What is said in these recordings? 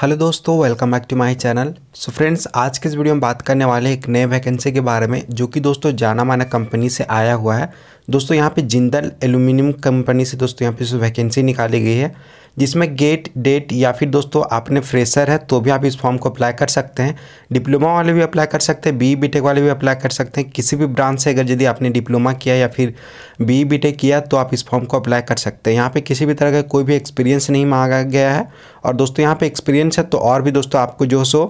hello दोस्तों welcome back to my channel so friends आज के इस वीडियो में बात करने वाले एक नए वैकेंसी के बारे में जो कि दोस्तों जाना माना कंपनी से आया हुआ है दोस्तों यहाँ पे जिंदल एल्यूमिनियम कंपनी से दोस्तों यहाँ पे वैकेंसी निकाली गई है जिसमें गेट डेट या फिर दोस्तों आपने फ्रेशर है तो भी आप इस फॉर्म को अप्लाई कर सकते हैं डिप्लोमा वाले भी अप्लाई कर सकते हैं बी बी टेक वाले भी अप्लाई कर सकते हैं किसी भी ब्रांच से अगर यदि आपने डिप्लोमा किया या फिर बी बी टेक किया तो आप इस फॉर्म को अप्लाई कर सकते हैं यहाँ पे किसी भी तरह का कोई भी एक्सपीरियंस नहीं मांगा गया है और दोस्तों यहाँ पर एक्सपीरियंस है तो और भी दोस्तों आपको जो सो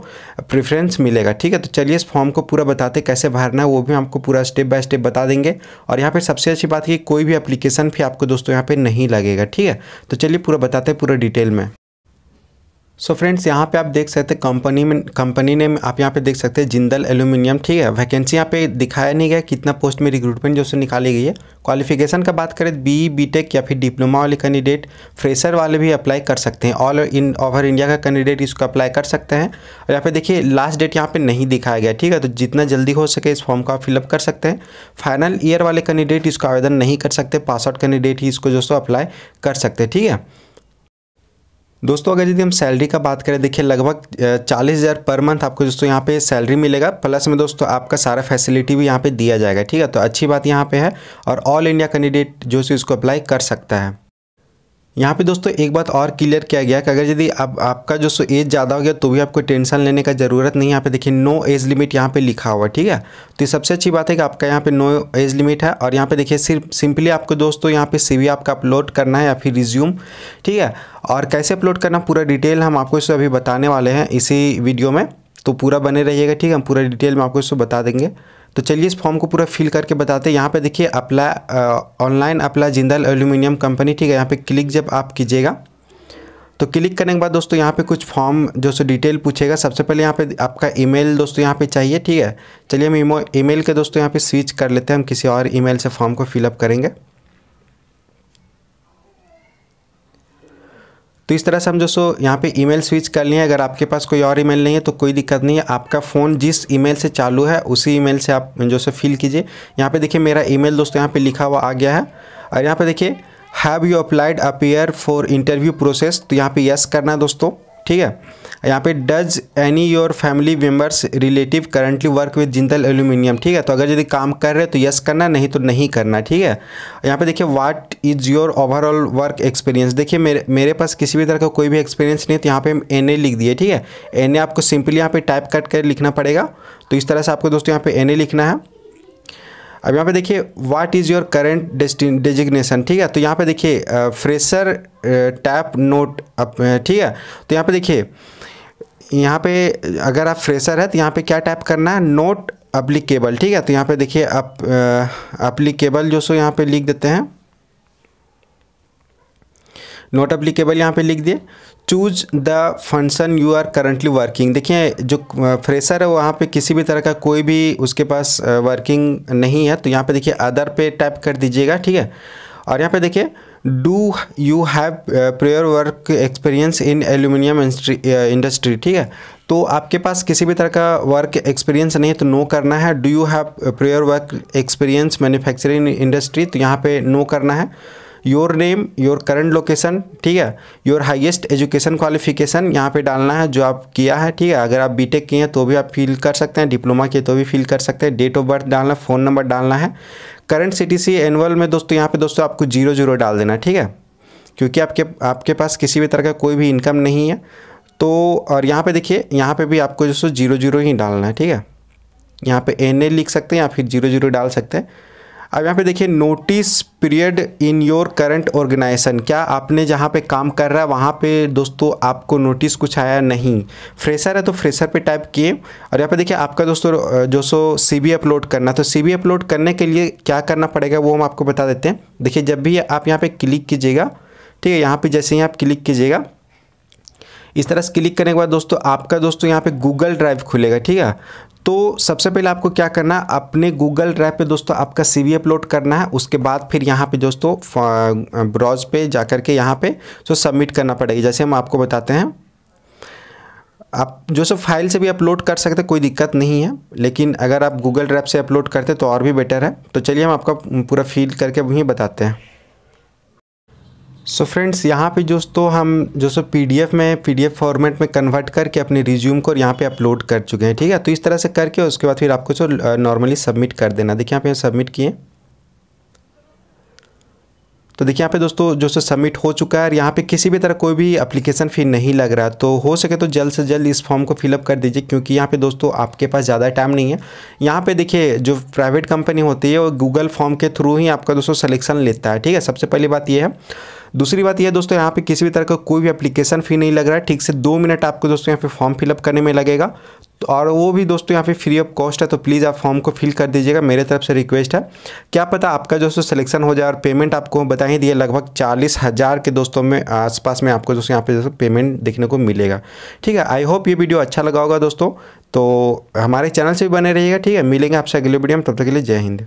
प्रेफरेंस मिलेगा ठीक है तो चलिए इस फॉर्म को पूरा बताते कैसे भरना है वो भी आपको पूरा स्टेप बाय स्टेप बता देंगे और यहाँ पर सबसे सबसे अच्छी बात है कि कोई भी एप्लीकेशन भी आपको दोस्तों यहाँ पे नहीं लगेगा ठीक है तो चलिए पूरा बताते हैं पूरा डिटेल में सो फ्रेंड्स यहाँ पे आप देख सकते हैं कंपनी में कंपनी ने आप यहाँ पे देख सकते हैं जिंदल एल्यूमिनियम ठीक है वैकेंसी यहाँ पे दिखाया नहीं गया कितना पोस्ट में रिक्रूटमेंट जो से निकाली गई है क्वालिफिकेशन का बात करें बी बी टेक या फिर डिप्लोमा वाले कैंडिडेट फ्रेशर वाले भी अप्लाई कर सकते हैं ऑल इन ओवर इंडिया का कैंडिडेट इसको अप्लाई कर सकते हैं और यहाँ पे देखिए लास्ट डेट यहाँ पे नहीं दिखाया गया ठीक है तो जितना जल्दी हो सके इस फॉर्म को आप फिलअप कर सकते हैं फाइनल ईयर वाले कैंडिडेट इसको आवेदन नहीं कर सकते पास आउट कैंडिडेट ही इसको जो सो अप्लाई कर सकते हैं ठीक है दोस्तों अगर यदि हम सैलरी का बात करें देखिए लगभग चालीस हज़ार पर मंथ आपको दोस्तों यहाँ पे सैलरी मिलेगा प्लस में दोस्तों आपका सारा फैसिलिटी भी यहाँ पे दिया जाएगा ठीक है तो अच्छी बात यहाँ पे है और ऑल इंडिया कैंडिडेट जो से इसको अप्लाई कर सकता है यहाँ पे दोस्तों एक बात और क्लियर किया गया कि अगर यदि आप आपका जो सो एज ज़्यादा हो गया तो भी आपको टेंशन लेने का ज़रूरत नहीं यहाँ पे देखिए नो एज लिमिट यहाँ पे लिखा हुआ ठीक है तो ये सबसे अच्छी बात है कि आपका यहाँ पे नो एज लिमिट है और यहाँ पे देखिए सिर्फ सिंपली आपको दोस्तों यहाँ पे सीवी आपका अपलोड करना है या फिर रिज्यूम ठीक है और कैसे अपलोड करना पूरा डिटेल हम आपको इससे अभी बताने वाले हैं इसी वीडियो में तो पूरा बने रहिएगा ठीक है हम पूरा डिटेल में आपको इसको बता देंगे तो चलिए इस फॉर्म को पूरा फिल करके बताते हैं यहाँ पे देखिए apply online apply Jindal aluminium company ठीक है यहाँ पे क्लिक जब आप कीजिएगा तो क्लिक करने के बाद दोस्तों यहाँ पे कुछ फॉर्म जो सो डिटेल पूछेगा सबसे पहले यहाँ पे आपका ईमेल दोस्तों यहाँ पे चाहिए ठीक है चलिए हम ईमेल के दोस्तों यहाँ पे स्विच कर लेते हैं हम किसी और ईमेल से फॉर्म को फिलअप करेंगे तो इस तरह से हम जो सो यहाँ पे ईमेल स्विच कर लिए अगर आपके पास कोई और ईमेल नहीं है तो कोई दिक्कत नहीं है आपका फ़ोन जिस ईमेल से चालू है उसी ईमेल से आप जो सो फिल कीजिए यहाँ पे देखिए मेरा ईमेल दोस्तों यहाँ पे लिखा हुआ आ गया है और यहाँ पे देखिए have you applied appear for interview process तो यहाँ पे यस करना है दोस्तों ठीक है यहाँ पे does any your family members relative currently work with Jindal aluminium ठीक है तो अगर यदि काम कर रहे हो तो यस करना नहीं तो नहीं करना ठीक है यहाँ पे देखिए what is your overall work experience देखिए मेरे मेरे पास किसी भी तरह का कोई भी एक्सपीरियंस नहीं है तो यहाँ पे हम एन लिख दिए ठीक है एन आपको सिंपली यहाँ पे टाइप कट कर लिखना पड़ेगा तो इस तरह से आपको दोस्तों यहाँ पे एन लिखना है अब यहाँ पे देखिए what is your current designation ठीक है तो यहाँ पे देखिए फ्रेशर टैप नोट अप ठीक है तो यहाँ पे देखिए यहाँ पे अगर आप फ्रेशर है तो यहाँ पे क्या टैप करना है नोट अप्लीकेबल ठीक है तो यहाँ पे देखिए अप अप्लीकेबल जो सो यहाँ पे लिख देते हैं नोट अप्लीकेबल यहाँ पे लिख दिए choose the function you are currently working देखिए जो फ्रेशर है वहाँ पे किसी भी तरह का कोई भी उसके पास वर्किंग नहीं है तो यहाँ पे देखिए अदर पे टाइप कर दीजिएगा ठीक है और यहाँ पे देखिए do you have prior work experience in aluminium industry ठीक है तो आपके पास किसी भी तरह का वर्क एक्सपीरियंस नहीं है तो नो करना है do you have prior work experience manufacturing industry तो यहाँ पे नो करना है your name your current location ठीक है योर हाईएस्ट एजुकेशन क्वालिफिकेशन यहाँ पे डालना है जो आप किया है ठीक है अगर आप बीटेक किए हैं तो भी आप फिल कर सकते हैं डिप्लोमा किए तो भी फिल कर सकते हैं डेट ऑफ बर्थ डालना है फ़ोन नंबर डालना है करंट सी एनुअल में दोस्तों यहाँ पर दोस्तों आपको जीरो जीरो डाल देना ठीक है क्योंकि आपके आपके पास किसी भी तरह का कोई भी इनकम नहीं है तो और यहाँ पर देखिए यहाँ पर भी आपको दोस्तों जीरो जीरो ही डालना है ठीक है यहाँ पे एन ए लिख सकते हैं या फिर जीरो जीरो डाल सकते हैं अब यहाँ पे देखिए notice period in your current organisation क्या आपने जहाँ पे काम कर रहा है वहाँ पे दोस्तों आपको नोटिस कुछ आया नहीं फ्रेशर है तो फ्रेशर पे टाइप किए और यहाँ पे देखिए आपका दोस्तों जो सो सी अपलोड करना तो सी अपलोड करने के लिए क्या करना पड़ेगा वो हम आपको बता देते हैं देखिए जब भी आप यहाँ पर क्लिक कीजिएगा ठीक है यहाँ पर जैसे ही आप क्लिक कीजिएगा इस तरह से क्लिक करने के बाद दोस्तों आपका दोस्तों यहाँ पे गूगल ड्राइव खुलेगा ठीक है तो सबसे पहले आपको क्या करना है अपने गूगल ड्राइव पे दोस्तों आपका सीवी अपलोड करना है उसके बाद फिर यहाँ पे दोस्तों ब्राउज पे जा कर के यहाँ पे तो सबमिट करना पड़ेगा जैसे हम आपको बताते हैं आप जो सो फाइल से भी अपलोड कर सकते कोई दिक्कत नहीं है लेकिन अगर आप गूगल ड्राइव से अपलोड करते तो और भी बेटर है तो चलिए हम आपका पूरा फील करके वहीं बताते हैं सो फ्रेंड्स यहाँ पे दोस्तों हम जो सो पी में पी फॉर्मेट में कन्वर्ट करके अपने रिज्यूम को यहाँ पे अपलोड कर चुके हैं ठीक है तो इस तरह से करके उसके बाद फिर आपको जो नॉर्मली सबमिट कर देना देखिए यहाँ पे सबमिट किए तो देखिए यहाँ पे दोस्तों जो सो सबमिट हो चुका है और यहाँ पे किसी भी तरह कोई भी अप्लीकेशन फी नहीं लग रहा तो हो सके तो जल्द से जल्द इस फॉर्म को फिलअप कर दीजिए क्योंकि यहाँ पे दोस्तों आपके पास ज़्यादा टाइम नहीं है यहाँ पे देखिए जो प्राइवेट कंपनी होती है वो गूगल फॉर्म के थ्रू ही आपका दोस्तों सलेक्शन लेता है ठीक है सबसे पहली बात ये है दूसरी बात यह दोस्तों यहाँ पे किसी भी तरह का कोई भी एप्लीकेशन फ़ी नहीं लग रहा है ठीक से दो मिनट आपको दोस्तों यहाँ पे फॉर्म फिलअप करने में लगेगा तो और वो भी दोस्तों यहाँ पे फ्री ऑफ कॉस्ट है तो प्लीज़ आप फॉर्म को फिल कर दीजिएगा मेरे तरफ से रिक्वेस्ट है क्या पता आपका दोस्तों सिलेक्शन हो जाए और पेमेंट आपको बता ही दिए लगभग चालीस हज़ार के दोस्तों में आसपास में आपको दोस्तों यहाँ पे दोस्तों पेमेंट देखने को मिलेगा ठीक है आई होप ये वीडियो अच्छा लगा होगा दोस्तों तो हमारे चैनल से भी बने रहिएगा ठीक है मिलेंगे आपसे अगले वीडियो में तब तक के लिए जय हिंद